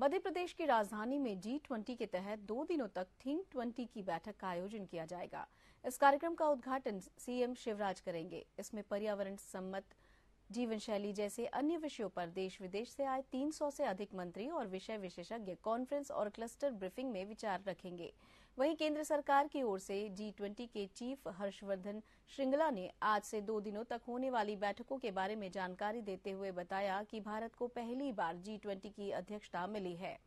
मध्य प्रदेश की राजधानी में जी ट्वेंटी के तहत दो दिनों तक थिंक ट्वेंटी की बैठक का आयोजन किया जाएगा इस कार्यक्रम का उद्घाटन सीएम शिवराज करेंगे इसमें पर्यावरण सम्मत जीवन शैली जैसे अन्य विषयों पर देश विदेश से आए 300 से अधिक मंत्री और विषय विशेषज्ञ कॉन्फ्रेंस और क्लस्टर ब्रीफिंग में विचार रखेंगे वहीं केंद्र सरकार की ओर से जी ट्वेंटी के चीफ हर्षवर्धन श्रृंगला ने आज से दो दिनों तक होने वाली बैठकों के बारे में जानकारी देते हुए बताया कि भारत को पहली बार जी ट्वेंटी की अध्यक्षता मिली है